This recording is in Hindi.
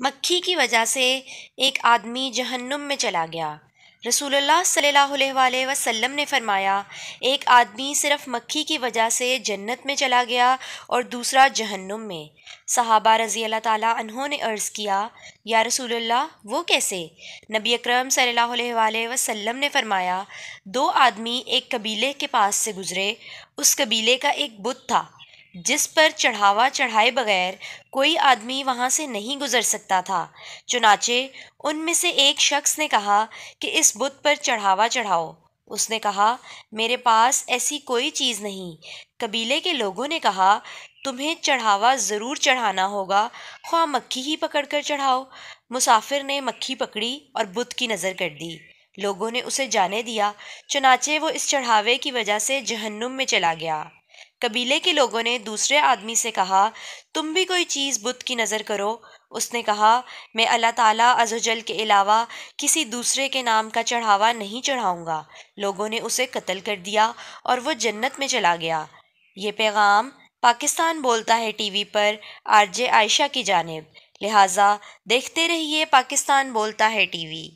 मक्खी की वजह से एक आदमी जहन्नुम में चला गया रसूलुल्लाह सल्लल्लाहु अलैहि वसल्लम ने फरमाया एक आदमी सिर्फ मक्खी की वजह से जन्नत में चला गया और दूसरा जहन्नुम में सहाबा रज़ी अल्लाह ताला ने अर्ज़ किया या रसूलुल्लाह वो कैसे नबी अकरम सल्लल्लाहु अलैहि वसल्लम ने फरमाया दो आदमी एक कबीले के पास से गुज़रे उस कबीले का एक बुत था जिस पर चढ़ावा चढ़ाए बगैर कोई आदमी वहाँ से नहीं गुज़र सकता था चुनाचे उनमें से एक शख्स ने कहा कि इस बुत पर चढ़ावा चढ़ाओ उसने कहा मेरे पास ऐसी कोई चीज़ नहीं कबीले के लोगों ने कहा तुम्हें चढ़ावा ज़रूर चढ़ाना होगा ख्वा मक्खी ही पकड़ कर चढ़ाओ मुसाफिर ने मक्खी पकड़ी और बुत की नज़र कर दी लोगों ने उसे जाने दिया चुनाचे वो इस चढ़ावे की वजह से जहन्नुम में चला गया कबीले के लोगों ने दूसरे आदमी से कहा तुम भी कोई चीज़ बुत की नज़र करो उसने कहा मैं अल्लाह ताला अजल के अलावा किसी दूसरे के नाम का चढ़ावा नहीं चढ़ाऊँगा लोगों ने उसे कत्ल कर दिया और वो जन्नत में चला गया ये पैगाम पाकिस्तान बोलता है टीवी पर आरजे आयशा की जानब लिहाजा देखते रहिए पाकिस्तान बोलता है टीवी